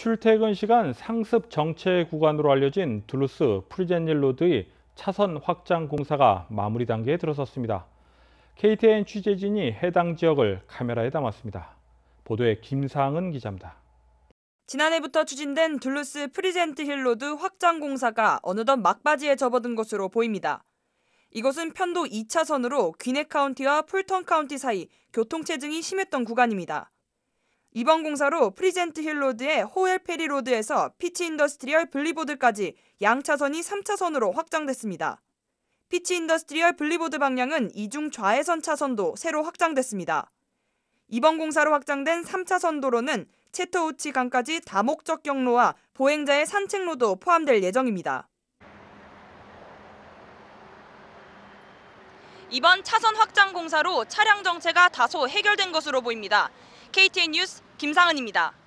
출퇴근 시간 상습 정체 구간으로 알려진 둘루스 프리젠닐 로드의 차선 확장 공사가 마무리 단계에 들어섰습니다. KTN 취재진이 해당 지역을 카메라에 담았습니다. 보도에 김상은 기자입니다. 지난해부터 추진된 둘루스 프리젠트 힐로드 확장 공사가 어느덧 막바지에 접어든 것으로 보입니다. 이곳은 편도 2차선으로 귀넥 카운티와 풀턴 카운티 사이 교통체증이 심했던 구간입니다. 이번 공사로 프리젠트 힐로드의 호엘 페리 로드에서 피치 인더스트리얼 블리보드까지 양차선이 3차선으로 확장됐습니다. 피치 인더스트리얼 블리보드 방향은 이중 좌회선 차선도 새로 확장됐습니다. 이번 공사로 확장된 3차선 도로는 체터우치 강까지 다목적 경로와 보행자의 산책로도 포함될 예정입니다. 이번 차선 확장 공사로 차량 정체가 다소 해결된 것으로 보입니다. KTN 뉴스 김상은입니다.